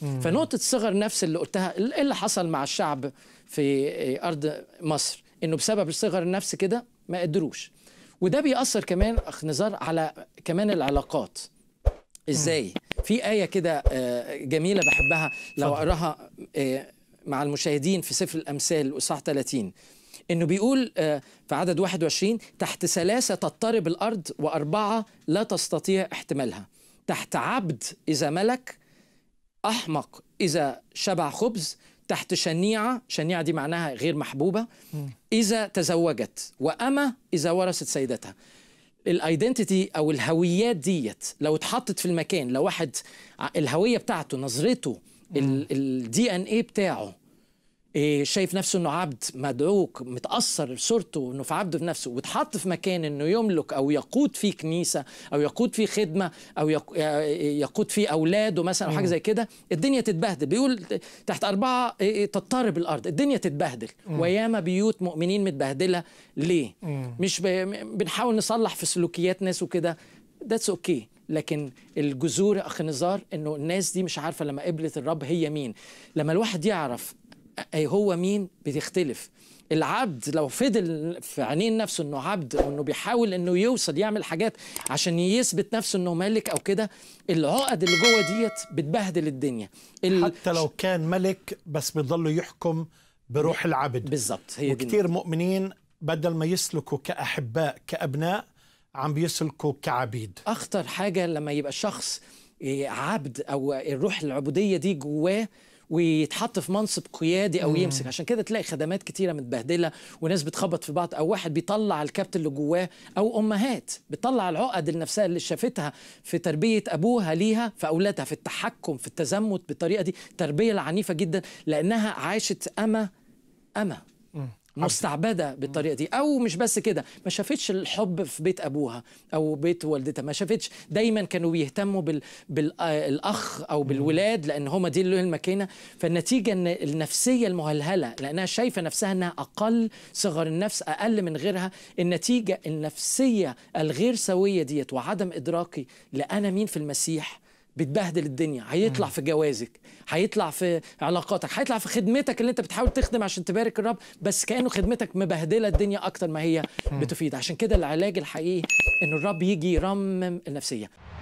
فنقطه صغر نفس اللي قلتها إيه اللي حصل مع الشعب في آه، ارض مصر انه بسبب الصغر النفس كده ما قدروش وده بيأثر كمان اخ نزار على كمان العلاقات ازاي في ايه كده آه، جميله بحبها لو اقراها آه، مع المشاهدين في سفر الامثال وصح 30 انه بيقول في عدد 21 تحت ثلاثة تضطرب الارض واربعه لا تستطيع احتمالها تحت عبد اذا ملك أحمق إذا شبع خبز تحت شنيعة شنيعة دي معناها غير محبوبة إذا تزوجت وأما إذا ورثت سيدتها الايدنتيتي او الهويات ديت لو اتحطت في المكان لو واحد الهويه بتاعته نظرته الدي ان ايه بتاعه إيه، شايف نفسه انه عبد مدعوك متاثر بصورته انه في عبد في نفسه واتحط في مكان انه يملك او يقود فيه كنيسه او يقود فيه خدمه او يقود فيه اولاده مثلا او حاجه زي كده الدنيا تتبهدل بيقول تحت اربعه إيه، إيه، تضطرب الارض الدنيا تتبهدل وياما بيوت مؤمنين متبهدله ليه؟ مش بنحاول نصلح في سلوكيات ناس وكده ذاتس اوكي لكن الجذور اخ نزار انه الناس دي مش عارفه لما قبلت الرب هي مين لما الواحد يعرف هو مين بتختلف العبد لو فضل في عينين نفسه انه عبد وانه بيحاول انه يوصل يعمل حاجات عشان يثبت نفسه انه ملك او كده العقد اللي جوه ديت بتبهدل الدنيا حتى لو كان ملك بس بيضلوا يحكم بروح العبد بالظبط هي وكثير مؤمنين بدل ما يسلكوا كاحباء كابناء عم بيسلكوا كعبيد اخطر حاجه لما يبقى شخص إيه، عبد او الروح العبوديه دي جواه ويتحط في منصب قيادي او يمسك عشان كده تلاقي خدمات كتيره متبهدله وناس بتخبط في بعض او واحد بيطلع الكبت اللي جواه او امهات بتطلع العقد النفسيه اللي شافتها في تربيه ابوها ليها في اولادها في التحكم في التزمت بالطريقه دي تربيه العنيفه جدا لانها عاشت اما اما مستعبده بالطريقه دي او مش بس كده ما شافتش الحب في بيت ابوها او بيت والدتها ما شافتش دايما كانوا بيهتموا بال... بالاخ او بالولاد لان هما دي اللي الماكينه فالنتيجه ان النفسيه المهلهله لانها شايفه نفسها انها اقل صغر النفس اقل من غيرها النتيجه النفسيه الغير سويه ديت وعدم ادراكي لانا مين في المسيح بتبهدل الدنيا هيطلع في جوازك هيطلع في علاقاتك هيطلع في خدمتك اللي انت بتحاول تخدم عشان تبارك الرب بس كانه خدمتك مبهدله الدنيا اكتر ما هي بتفيد عشان كده العلاج الحقيقي ان الرب يجي يرمم النفسيه